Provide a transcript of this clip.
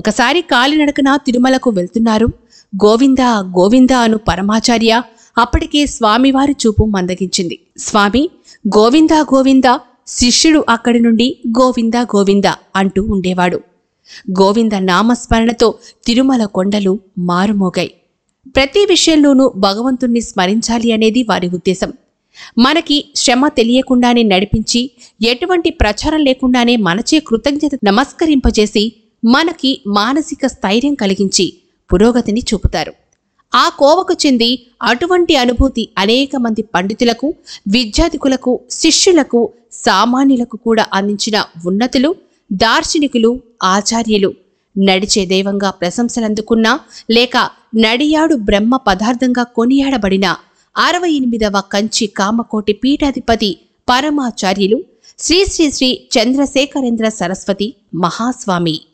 ఒకసారి కాలినడకన తిరుమలకు వెళ్తున్నారు గోవింద గోవింద అను పరమాచార్య అప్పటికే స్వామివారి చూపు మందగించింది స్వామి గోవింద గోవింద శిష్యుడు అక్కడి నుండి గోవింద గోవింద అంటూ ఉండేవాడు గోవింద నామస్మరణతో తిరుమల కొండలు మారుమోగాయి ప్రతి విషయంలోనూ భగవంతుణ్ణి స్మరించాలి అనేది వారి ఉద్దేశం మనకి శ్రమ తెలియకుండానే నడిపించి ఎటువంటి ప్రచారం లేకుండానే మనచే కృతజ్ఞత నమస్కరింపజేసి మనకి మానసిక స్థైర్యం కలిగించి పురోగతిని చూపుతారు ఆ కోవకు చెంది అటువంటి అనుభూతి అనేక మంది పండితులకు విద్యార్థికులకు శిష్యులకు సామాన్యులకు కూడా అందించిన ఉన్నతులు దార్శనికులు ఆచార్యులు నడిచే దైవంగా ప్రశంసలందుకున్న లేక నడియాడు బ్రహ్మ పదార్థంగా కొనియాడబడిన అరవై ఎనిమిదవ కంచి కామకోటి పీఠాధిపతి పరమాచార్యులు శ్రీ శ్రీ శ్రీ చంద్రశేఖరేంద్ర సరస్వతి మహాస్వామి